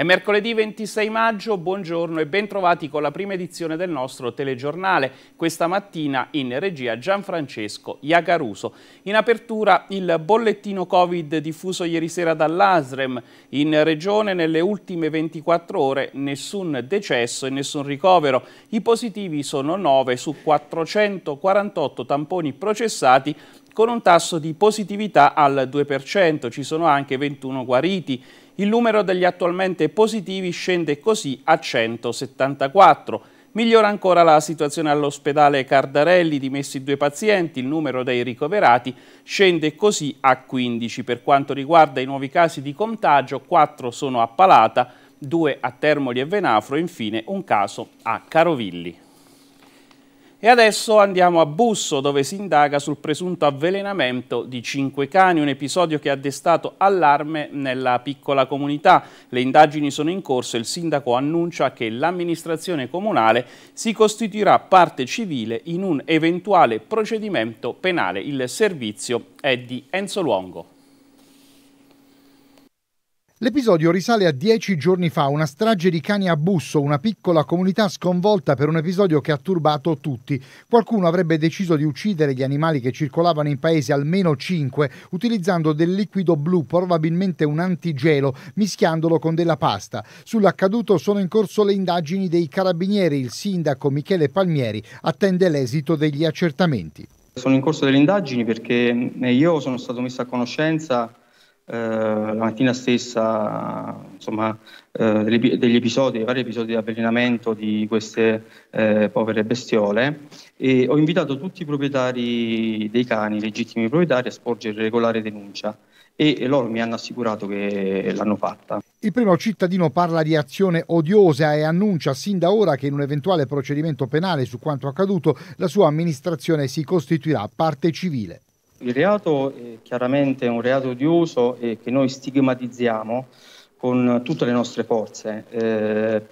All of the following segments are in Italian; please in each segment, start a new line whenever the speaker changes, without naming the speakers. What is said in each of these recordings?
È mercoledì 26 maggio, buongiorno e bentrovati con la prima edizione del nostro telegiornale. Questa mattina in regia Gianfrancesco Iagaruso. In apertura il bollettino Covid diffuso ieri sera dall'ASREM. In regione nelle ultime 24 ore nessun decesso e nessun ricovero. I positivi sono 9 su 448 tamponi processati con un tasso di positività al 2%. Ci sono anche 21 guariti. Il numero degli attualmente positivi scende così a 174. Migliora ancora la situazione all'ospedale Cardarelli, dimessi due pazienti, il numero dei ricoverati scende così a 15. Per quanto riguarda i nuovi casi di contagio, 4 sono a Palata, 2 a Termoli e Venafro, infine un caso a Carovilli. E adesso andiamo a Busso dove si indaga sul presunto avvelenamento di cinque cani, un episodio che ha destato allarme nella piccola comunità. Le indagini sono in corso e il sindaco annuncia che l'amministrazione comunale si costituirà parte civile in un eventuale procedimento penale. Il servizio è di Enzo Luongo.
L'episodio risale a dieci giorni fa, una strage di cani a busso, una piccola comunità sconvolta per un episodio che ha turbato tutti. Qualcuno avrebbe deciso di uccidere gli animali che circolavano in paese, almeno cinque, utilizzando del liquido blu, probabilmente un antigelo, mischiandolo con della pasta. Sull'accaduto sono in corso le indagini dei carabinieri. Il sindaco Michele Palmieri attende l'esito degli accertamenti.
Sono in corso delle indagini perché io sono stato messo a conoscenza eh, la mattina stessa insomma, eh, degli, degli, episodi, vari episodi di avvelenamento di queste eh, povere bestiole e ho invitato tutti i proprietari dei cani, legittimi proprietari, a sporgere regolare denuncia e loro mi hanno assicurato che l'hanno fatta.
Il primo cittadino parla di azione odiosa e annuncia sin da ora che in un eventuale procedimento penale su quanto accaduto la sua amministrazione si costituirà parte civile.
Il reato è chiaramente un reato di uso e che noi stigmatizziamo con tutte le nostre forze. Eh,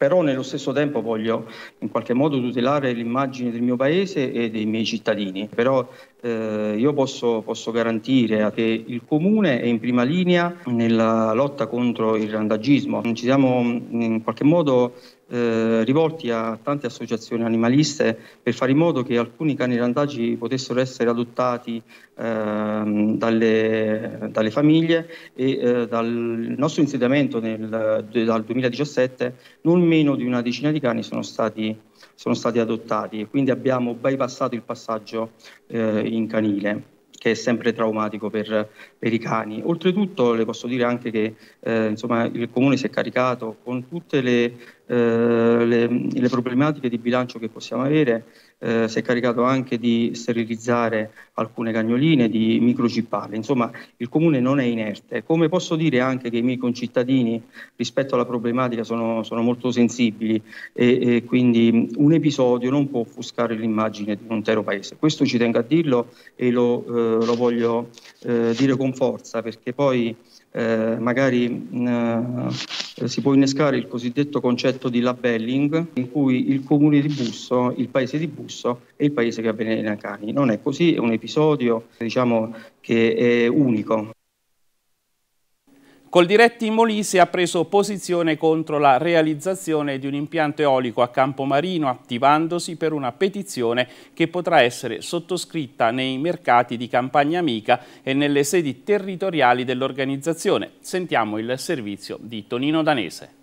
però nello stesso tempo voglio in qualche modo tutelare l'immagine del mio paese e dei miei cittadini. Però eh, io posso, posso, garantire che il comune è in prima linea nella lotta contro il randagismo. Ci siamo mm, in qualche modo eh, rivolti a tante associazioni animaliste per fare in modo che alcuni cani randaggi potessero essere adottati ehm, dalle, dalle, famiglie e eh, dal nostro insediamento nel, dal 2017 non meno di una decina di cani sono stati sono stati adottati e quindi abbiamo bypassato il passaggio eh, in canile che è sempre traumatico per, per, i cani. Oltretutto le posso dire anche che eh, insomma, il comune si è caricato con tutte le eh, le, le, problematiche di bilancio che possiamo avere, eh, si è caricato anche di sterilizzare alcune cagnoline, di microcipparle. Insomma, il comune non è inerte. Come posso dire anche che i miei concittadini rispetto alla problematica sono, sono molto sensibili e, e, quindi un episodio non può offuscare l'immagine di un intero paese. Questo ci tengo a dirlo e lo, eh, lo voglio eh, dire con forza perché poi eh, magari mh, eh, si può innescare il cosiddetto concetto di labelling in cui il comune di Busso, il paese di Busso è il paese che avvelena cani. Non è così, è un episodio diciamo, che è unico. Col
diretti in Molise ha preso posizione contro la realizzazione di un impianto eolico a Campomarino, attivandosi per una petizione che potrà essere sottoscritta nei mercati di Campagna Amica e nelle sedi territoriali dell'organizzazione. Sentiamo il servizio di Tonino Danese.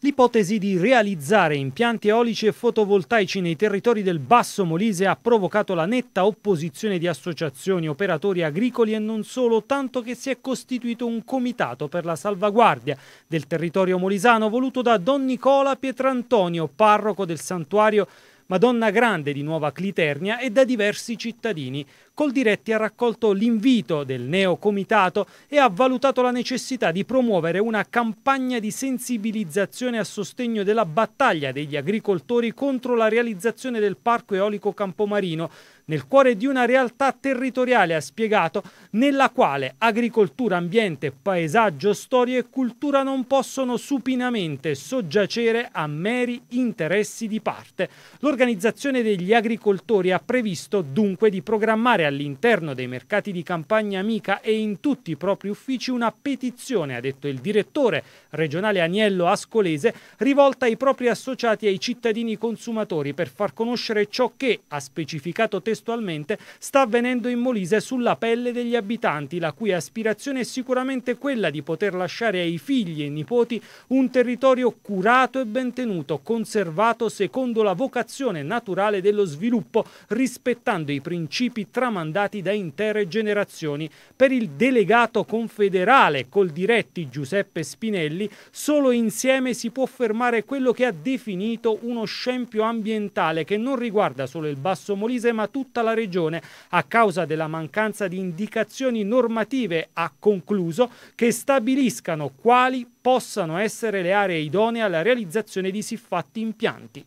L'ipotesi di realizzare impianti eolici e fotovoltaici nei territori del Basso Molise ha provocato la netta opposizione di associazioni, operatori agricoli e non solo, tanto che si è costituito un comitato per la salvaguardia del territorio molisano voluto da Don Nicola Pietrantonio, parroco del santuario Madonna Grande di Nuova Cliternia e da diversi cittadini. Coldiretti ha raccolto l'invito del neocomitato e ha valutato la necessità di promuovere una campagna di sensibilizzazione a sostegno della battaglia degli agricoltori contro la realizzazione del parco eolico Campomarino nel cuore di una realtà territoriale, ha spiegato, nella quale agricoltura, ambiente, paesaggio, storia e cultura non possono supinamente soggiacere a meri interessi di parte. L'organizzazione degli agricoltori ha previsto dunque di programmare all'interno dei mercati di campagna amica e in tutti i propri uffici una petizione, ha detto il direttore regionale Agnello Ascolese, rivolta ai propri associati e ai cittadini consumatori per far conoscere ciò che, ha specificato testualmente, contestualmente sta avvenendo in Molise sulla pelle degli abitanti, la cui aspirazione è sicuramente quella di poter lasciare ai figli e nipoti un territorio curato e ben tenuto, conservato secondo la vocazione naturale dello sviluppo, rispettando i principi tramandati da intere generazioni. Per il delegato confederale col diretti Giuseppe Spinelli, solo insieme si può fermare quello che ha definito uno scempio ambientale che non riguarda solo il Basso Molise ma tutto tutta la regione a causa della mancanza di indicazioni normative, ha concluso, che stabiliscano quali possano essere le aree idonee alla realizzazione di siffatti impianti.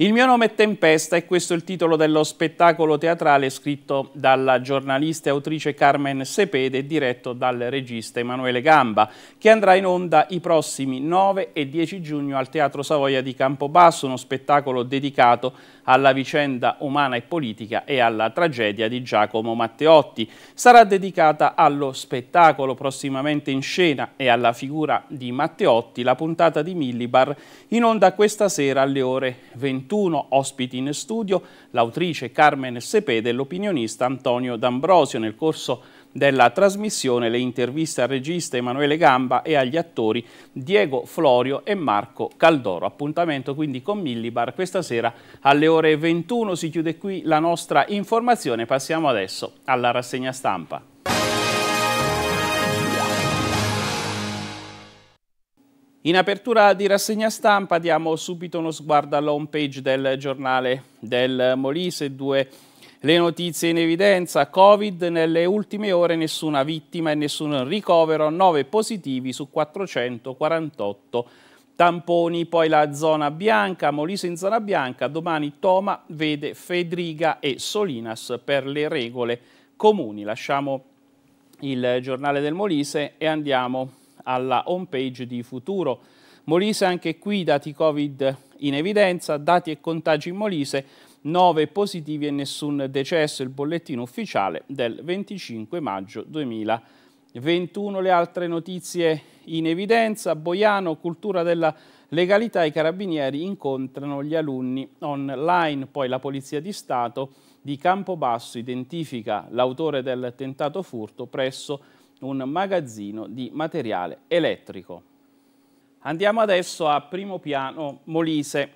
Il mio nome è Tempesta e questo è il titolo dello spettacolo teatrale scritto dalla giornalista e autrice Carmen Sepede e diretto dal regista Emanuele Gamba, che andrà in onda i prossimi 9 e 10 giugno al Teatro Savoia di Campobasso, uno spettacolo dedicato alla vicenda umana e politica e alla tragedia di Giacomo Matteotti. Sarà dedicata allo spettacolo prossimamente in scena e alla figura di Matteotti, la puntata di Millibar, in onda questa sera alle ore 21. 21, ospiti in studio l'autrice Carmen Sepede e l'opinionista Antonio D'Ambrosio. Nel corso della trasmissione le interviste al regista Emanuele Gamba e agli attori Diego Florio e Marco Caldoro. Appuntamento quindi con Millibar questa sera alle ore 21. Si chiude qui la nostra informazione. Passiamo adesso alla rassegna stampa. In apertura di rassegna stampa diamo subito uno sguardo all'home page del giornale del Molise, due le notizie in evidenza, Covid nelle ultime ore nessuna vittima e nessun ricovero, 9 positivi su 448 tamponi, poi la zona bianca, Molise in zona bianca, domani Toma vede Fedriga e Solinas per le regole comuni. Lasciamo il giornale del Molise e andiamo alla home page di Futuro. Molise anche qui dati Covid in evidenza, dati e contagi in Molise, 9 positivi e nessun decesso, il bollettino ufficiale del 25 maggio 2021. Le altre notizie in evidenza, Boiano, cultura della legalità, i carabinieri incontrano gli alunni online, poi la Polizia di Stato di Campobasso identifica l'autore del tentato furto presso un magazzino di materiale elettrico. Andiamo adesso a primo piano Molise.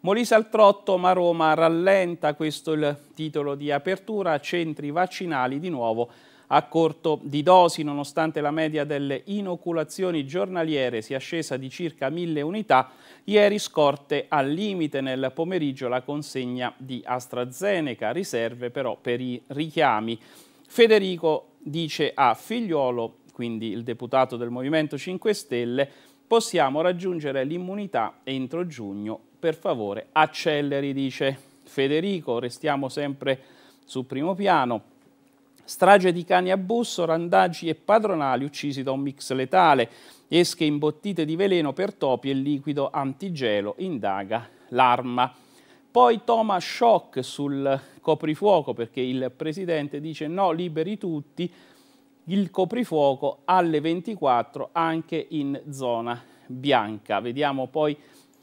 Molise al trotto, ma Roma rallenta, questo è il titolo di apertura, centri vaccinali di nuovo a corto di dosi, nonostante la media delle inoculazioni giornaliere sia scesa di circa 1000 unità, ieri scorte al limite nel pomeriggio la consegna di AstraZeneca, riserve però per i richiami. Federico dice a Figliolo, quindi il deputato del Movimento 5 Stelle, possiamo raggiungere l'immunità entro giugno, per favore acceleri, dice Federico, restiamo sempre su primo piano. Strage di cani a busso, randaggi e padronali uccisi da un mix letale, esche imbottite di veleno per topi e liquido antigelo, indaga l'arma. Poi Thomas Schock sul coprifuoco perché il presidente dice no, liberi tutti, il coprifuoco alle 24 anche in zona bianca. Vediamo poi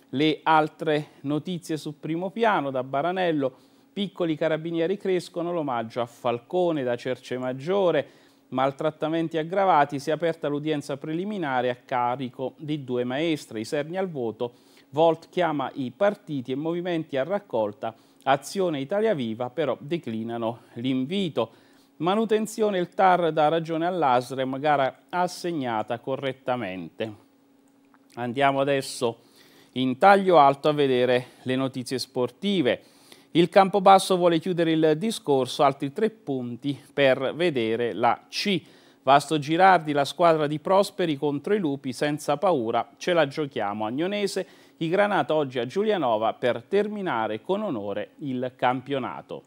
le altre notizie su primo piano da Baranello. Piccoli carabinieri crescono, l'omaggio a Falcone da Cercemaggiore, maltrattamenti aggravati, si è aperta l'udienza preliminare a carico di due maestre, i serni al voto Volt chiama i partiti e movimenti a raccolta Azione Italia Viva però declinano l'invito. Manutenzione il TAR dà ragione all'ASREM, gara assegnata correttamente. Andiamo adesso in taglio alto a vedere le notizie sportive. Il Campobasso vuole chiudere il discorso, altri tre punti per vedere la C. Vasto Girardi, la squadra di Prosperi contro i Lupi, senza paura, ce la giochiamo. Agnonese i Granata oggi a Giulianova per terminare con onore il campionato.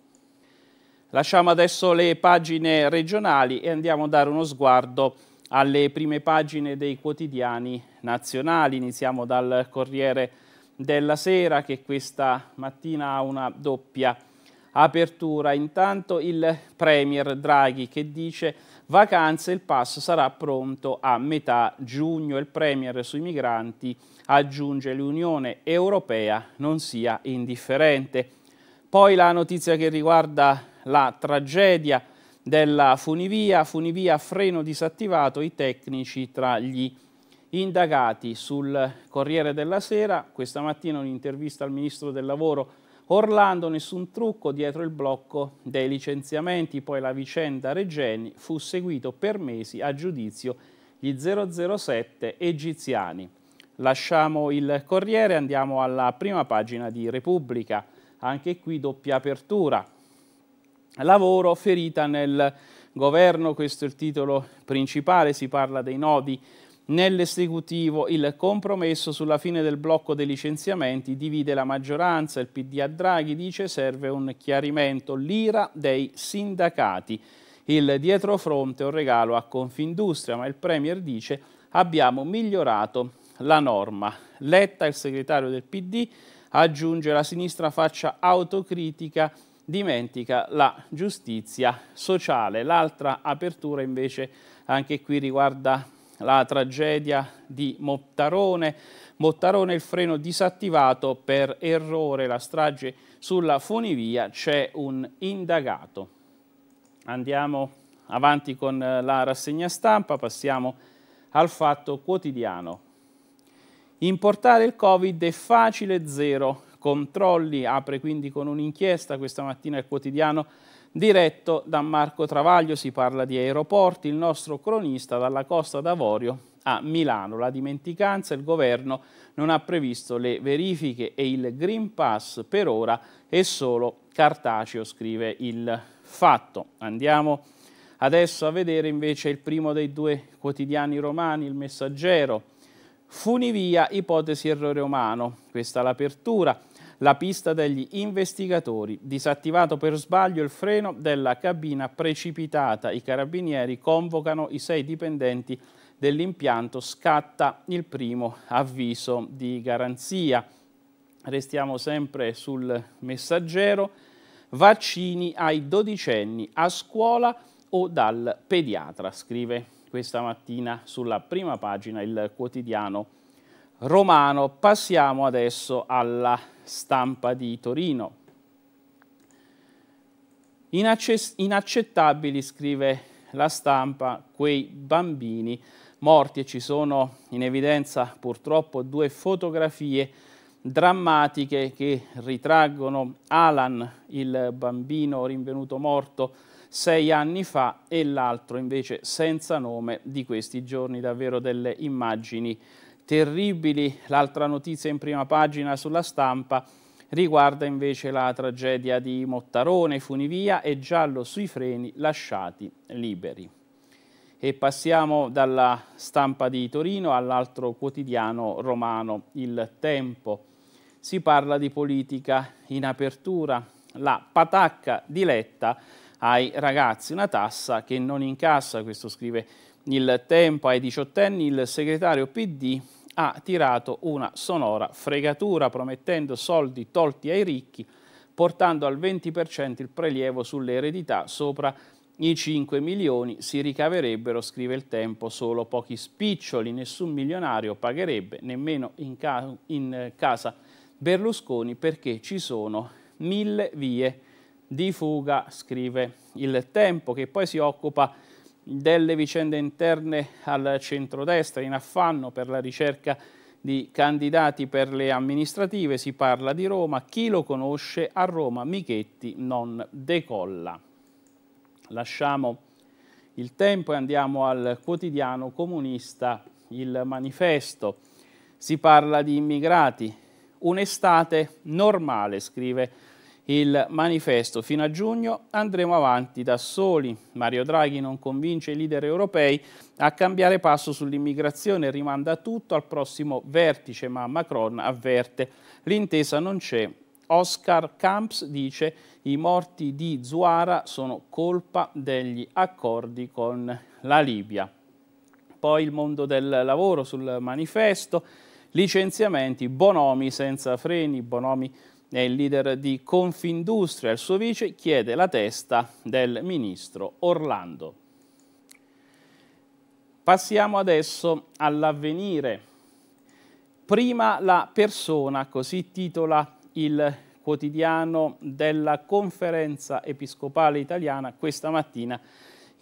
Lasciamo adesso le pagine regionali e andiamo a dare uno sguardo alle prime pagine dei quotidiani nazionali. Iniziamo dal Corriere della Sera che questa mattina ha una doppia apertura. Intanto il Premier Draghi che dice vacanze, il pass sarà pronto a metà giugno. Il Premier sui migranti aggiunge l'Unione Europea non sia indifferente. Poi la notizia che riguarda la tragedia della funivia, funivia freno disattivato, i tecnici tra gli indagati sul Corriere della Sera, questa mattina un'intervista al Ministro del Lavoro Orlando, nessun trucco dietro il blocco dei licenziamenti, poi la vicenda Regeni fu seguito per mesi a giudizio gli 007 egiziani. Lasciamo il Corriere, andiamo alla prima pagina di Repubblica, anche qui doppia apertura. Lavoro ferita nel governo, questo è il titolo principale, si parla dei nodi Nell'esecutivo il compromesso sulla fine del blocco dei licenziamenti divide la maggioranza, il PD a Draghi dice serve un chiarimento, l'ira dei sindacati. Il dietrofronte è un regalo a Confindustria, ma il Premier dice abbiamo migliorato la norma. Letta, il segretario del PD, aggiunge la sinistra faccia autocritica, dimentica la giustizia sociale. L'altra apertura invece anche qui riguarda la tragedia di Mottarone. Mottarone il freno disattivato per errore, la strage sulla funivia, c'è un indagato. Andiamo avanti con eh, la rassegna stampa, passiamo al fatto quotidiano. Importare il Covid è facile, zero controlli, apre quindi con un'inchiesta, questa mattina il quotidiano diretto da Marco Travaglio, si parla di aeroporti, il nostro cronista dalla Costa d'Avorio a Milano, la dimenticanza, il governo non ha previsto le verifiche e il Green Pass per ora è solo cartaceo, scrive il fatto. Andiamo adesso a vedere invece il primo dei due quotidiani romani, il Messaggero, Funivia, ipotesi errore umano. Questa l'apertura. La pista degli investigatori. Disattivato per sbaglio il freno della cabina precipitata. I carabinieri convocano i sei dipendenti dell'impianto. Scatta il primo avviso di garanzia. Restiamo sempre sul messaggero. Vaccini ai dodicenni a scuola o dal pediatra, scrive questa mattina sulla prima pagina il quotidiano romano. Passiamo adesso alla stampa di Torino. Inacce inaccettabili, scrive la stampa, quei bambini morti e ci sono in evidenza purtroppo due fotografie drammatiche che ritraggono Alan, il bambino rinvenuto morto sei anni fa e l'altro invece senza nome di questi giorni, davvero delle immagini terribili. L'altra notizia in prima pagina sulla stampa riguarda invece la tragedia di Mottarone, funivia e giallo sui freni lasciati liberi. E passiamo dalla stampa di Torino all'altro quotidiano romano, Il Tempo. Si parla di politica in apertura. La patacca diletta ai ragazzi, una tassa che non incassa, questo scrive il tempo, ai diciottenni il segretario PD ha tirato una sonora fregatura promettendo soldi tolti ai ricchi, portando al 20% il prelievo sulle eredità sopra i 5 milioni si ricaverebbero, scrive il tempo, solo pochi spiccioli, nessun milionario pagherebbe, nemmeno in, ca in casa Berlusconi, perché ci sono mille vie di fuga, scrive il tempo, che poi si occupa delle vicende interne al centrodestra, in affanno per la ricerca di candidati per le amministrative, si parla di Roma, chi lo conosce a Roma Michetti non decolla. Lasciamo il tempo e andiamo al quotidiano comunista Il Manifesto. Si parla di immigrati, un'estate normale, scrive il manifesto fino a giugno, andremo avanti da soli. Mario Draghi non convince i leader europei a cambiare passo sull'immigrazione, rimanda tutto al prossimo vertice, ma Macron avverte l'intesa non c'è. Oscar Camps dice i morti di Zuara sono colpa degli accordi con la Libia. Poi il mondo del lavoro sul manifesto, licenziamenti, bonomi senza freni, bonomi e il leader di Confindustria, il suo vice, chiede la testa del ministro Orlando. Passiamo adesso all'avvenire. Prima la persona, così titola il quotidiano della conferenza episcopale italiana questa mattina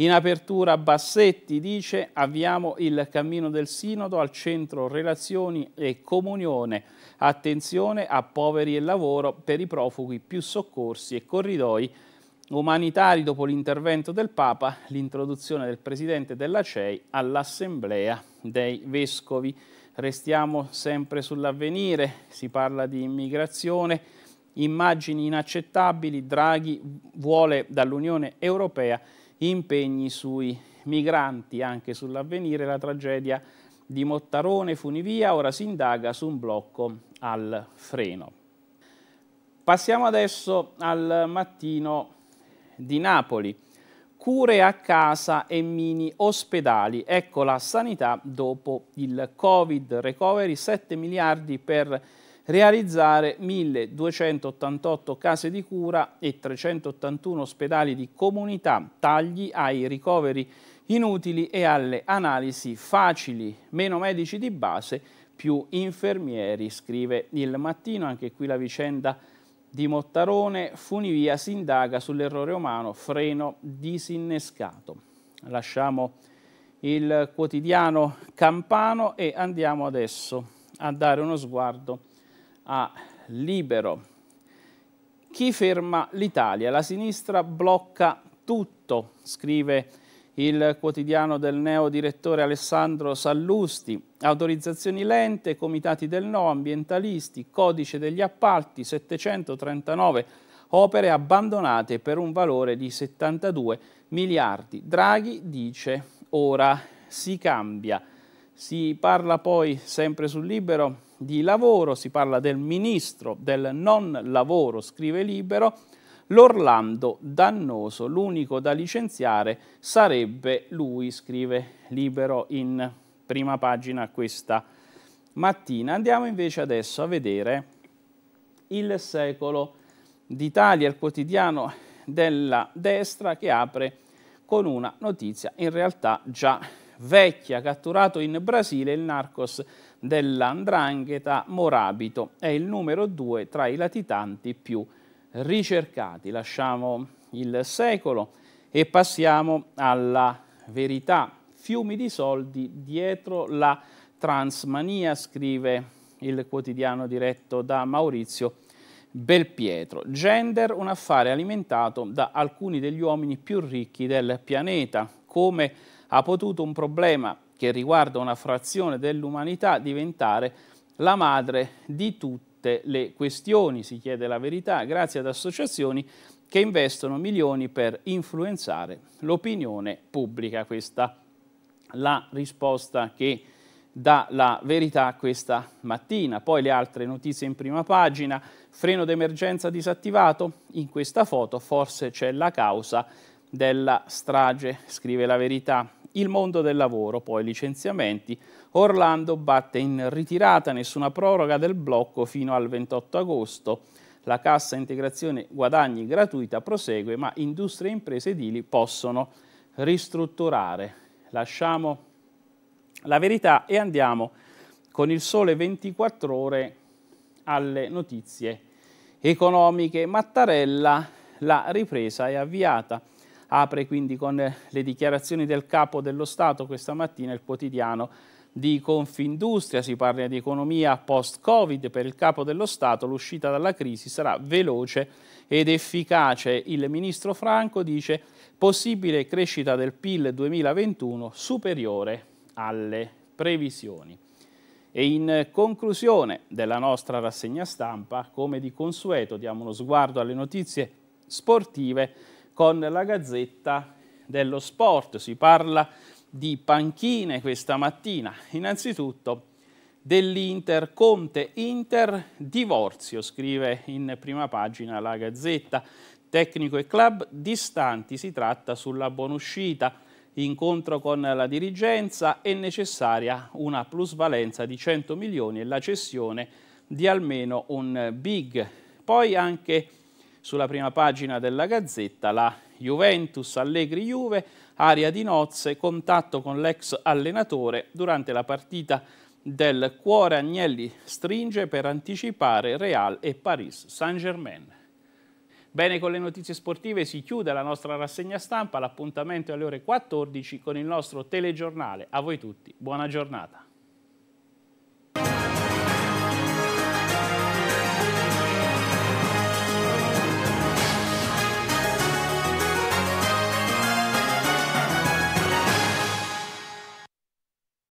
in apertura Bassetti dice avviamo il cammino del sinodo al centro relazioni e comunione, attenzione a poveri e lavoro per i profughi più soccorsi e corridoi umanitari dopo l'intervento del Papa, l'introduzione del Presidente della CEI all'Assemblea dei Vescovi. Restiamo sempre sull'avvenire, si parla di immigrazione, immagini inaccettabili, Draghi vuole dall'Unione Europea impegni sui migranti, anche sull'avvenire la tragedia di Mottarone Funivia, ora si indaga su un blocco al freno. Passiamo adesso al mattino di Napoli. Cure a casa e mini ospedali. Ecco la sanità dopo il Covid. Recovery 7 miliardi per realizzare 1288 case di cura e 381 ospedali di comunità, tagli ai ricoveri inutili e alle analisi facili, meno medici di base, più infermieri, scrive il mattino, anche qui la vicenda di Mottarone, Funivia si indaga sull'errore umano, freno disinnescato. Lasciamo il quotidiano Campano e andiamo adesso a dare uno sguardo a Libero. Chi ferma l'Italia? La sinistra blocca tutto, scrive il quotidiano del neo direttore Alessandro Sallusti. Autorizzazioni lente, comitati del no, ambientalisti, codice degli appalti, 739 opere abbandonate per un valore di 72 miliardi. Draghi dice ora si cambia. Si parla poi sempre sul libero di lavoro, si parla del ministro del non lavoro, scrive Libero, l'Orlando dannoso, l'unico da licenziare sarebbe lui, scrive Libero in prima pagina questa mattina. Andiamo invece adesso a vedere il secolo d'Italia, il quotidiano della destra che apre con una notizia in realtà già vecchia, catturato in Brasile il narcos dell'andrangheta Morabito. È il numero due tra i latitanti più ricercati. Lasciamo il secolo e passiamo alla verità. Fiumi di soldi dietro la transmania, scrive il quotidiano diretto da Maurizio Belpietro. Gender, un affare alimentato da alcuni degli uomini più ricchi del pianeta. Come ha potuto un problema che riguarda una frazione dell'umanità, diventare la madre di tutte le questioni, si chiede la verità, grazie ad associazioni che investono milioni per influenzare l'opinione pubblica. Questa la risposta che dà la verità questa mattina. Poi le altre notizie in prima pagina, freno d'emergenza disattivato, in questa foto forse c'è la causa della strage, scrive la verità. Il mondo del lavoro, poi licenziamenti. Orlando batte in ritirata, nessuna proroga del blocco fino al 28 agosto. La cassa integrazione guadagni gratuita prosegue, ma industrie e imprese edili possono ristrutturare. Lasciamo la verità e andiamo con il sole 24 ore alle notizie economiche. Mattarella, la ripresa è avviata apre quindi con le dichiarazioni del capo dello Stato questa mattina il quotidiano di Confindustria, si parla di economia post-Covid, per il capo dello Stato l'uscita dalla crisi sarà veloce ed efficace. Il ministro Franco dice possibile crescita del PIL 2021 superiore alle previsioni. E in conclusione della nostra rassegna stampa, come di consueto, diamo uno sguardo alle notizie sportive con la Gazzetta dello Sport. Si parla di panchine questa mattina. Innanzitutto dell'Inter Conte Inter divorzio, scrive in prima pagina la Gazzetta. Tecnico e club distanti, si tratta sulla buonuscita. Incontro con la dirigenza è necessaria una plusvalenza di 100 milioni e la cessione di almeno un big. Poi anche sulla prima pagina della Gazzetta la Juventus Allegri Juve, aria di nozze, contatto con l'ex allenatore durante la partita del cuore Agnelli stringe per anticipare Real e Paris Saint-Germain. Bene, con le notizie sportive si chiude la nostra rassegna stampa, l'appuntamento è alle ore 14 con il nostro telegiornale. A voi tutti, buona giornata.